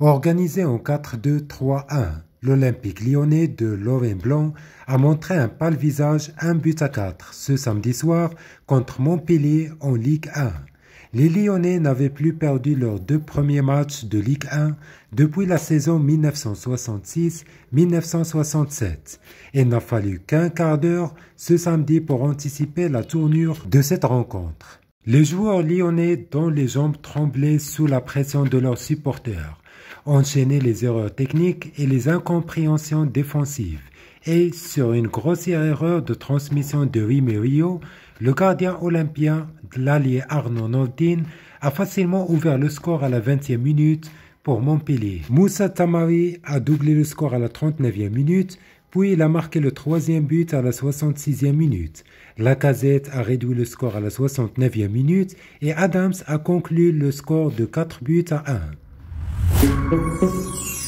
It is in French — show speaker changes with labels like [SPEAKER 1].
[SPEAKER 1] Organisé en 4-2-3-1, l'Olympique lyonnais de Lorraine Blanc a montré un pâle visage 1 but à 4 ce samedi soir contre Montpellier en Ligue 1. Les Lyonnais n'avaient plus perdu leurs deux premiers matchs de Ligue 1 depuis la saison 1966-1967. Il n'a fallu qu'un quart d'heure ce samedi pour anticiper la tournure de cette rencontre. Les joueurs lyonnais dont les jambes tremblaient sous la pression de leurs supporters enchaînaient les erreurs techniques et les incompréhensions défensives. Et sur une grossière erreur de transmission de Rio, le gardien olympien, l'allié Arnaud Nordin, a facilement ouvert le score à la 20e minute Montpellier. Moussa Tamari a doublé le score à la 39e minute, puis il a marqué le troisième but à la 66e minute. Lacazette a réduit le score à la 69e minute et Adams a conclu le score de 4 buts à 1.